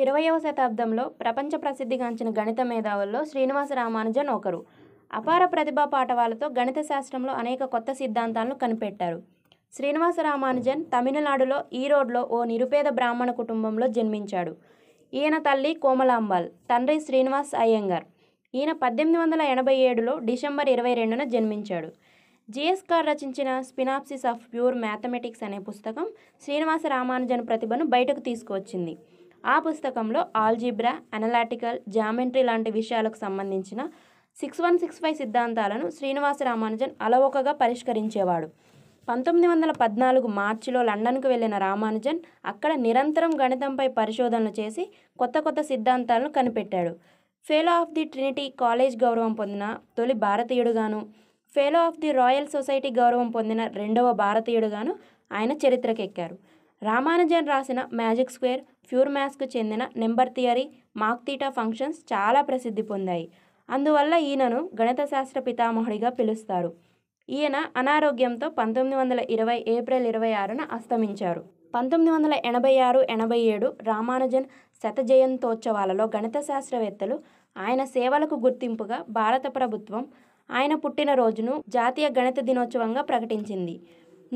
ఇరవయవ శతాబ్దంలో ప్రపంచ ప్రసిద్ధిగాంచిన గణిత మేధావుల్లో శ్రీనివాస రామానుజన్ ఒకరు అపార ప్రతిభా పాఠవాలతో గణిత శాస్త్రంలో అనేక కొత్త సిద్ధాంతాలను కనిపెట్టారు శ్రీనివాస రామానుజన్ తమిళనాడులో ఈరోడ్లో ఓ నిరుపేద బ్రాహ్మణ కుటుంబంలో జన్మించాడు ఈయన తల్లి కోమలాంబాల్ తండ్రి శ్రీనివాస్ అయ్యంగార్ ఈయన పద్దెనిమిది వందల ఎనభై ఏడులో డిసెంబర్ ఇరవై రెండున జన్మించాడు జిఎస్ కార్ రచించిన స్పినాప్సిస్ ఆఫ్ ప్యూర్ మ్యాథమెటిక్స్ అనే పుస్తకం శ్రీనివాస రామానుజన్ ప్రతిభను బయటకు తీసుకువచ్చింది ఆ పుస్తకంలో ఆల్జీబ్రా అనలాటికల్ జామెంట్రీ లాంటి విషయాలకు సంబంధించిన సిక్స్ వన్ సిక్స్ ఫైవ్ సిద్ధాంతాలను శ్రీనివాస రామానుజన్ అలవోకగా పరిష్కరించేవాడు పంతొమ్మిది వందల పద్నాలుగు మార్చిలో లండన్కు వెళ్ళిన రామానుజన్ అక్కడ నిరంతరం గణితంపై పరిశోధనలు చేసి కొత్త కొత్త సిద్ధాంతాలను కనిపెట్టాడు fellow of the Trinity College గౌరవం పొందిన తొలి భారతీయుడుగాను fellow of the Royal Society గౌరవం పొందిన రెండవ భారతీయుడుగాను ఆయన చరిత్రకెక్కారు రామానుజన్ రాసిన మ్యాజిక్ స్క్వేర్ ప్యూర్ మ్యాథ్స్కు చెందిన number theory mock theta functions చాలా ప్రసిద్ధి పొందాయి అందువల్ల ఈయనను గణిత శాస్త్ర పితామహుడిగా పిలుస్తారు ఈయన అనారోగ్యంతో పంతొమ్మిది వందల ఇరవై ఏప్రిల్ ఇరవై ఆరున అస్తమించారు పంతొమ్మిది వందల ఎనభై ఆరు ఎనభై ఏడు రామానుజన్ శతజయంతోత్సవాలలో గణిత శాస్త్రవేత్తలు ఆయన సేవలకు గుర్తింపుగా భారత ప్రభుత్వం ఆయన పుట్టినరోజును జాతీయ గణిత దినోత్సవంగా ప్రకటించింది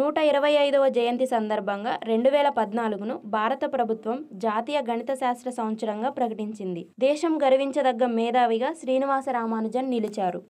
నూట ఇరవై ఐదవ జయంతి సందర్భంగా రెండు వేల పద్నాలుగును భారత ప్రభుత్వం జాతీయ గణిత శాస్త్ర సంవత్సరంగా ప్రకటించింది దేశం గర్వించదగ్గ మేధావిగా శ్రీనివాస రామానుజన్ నిలిచారు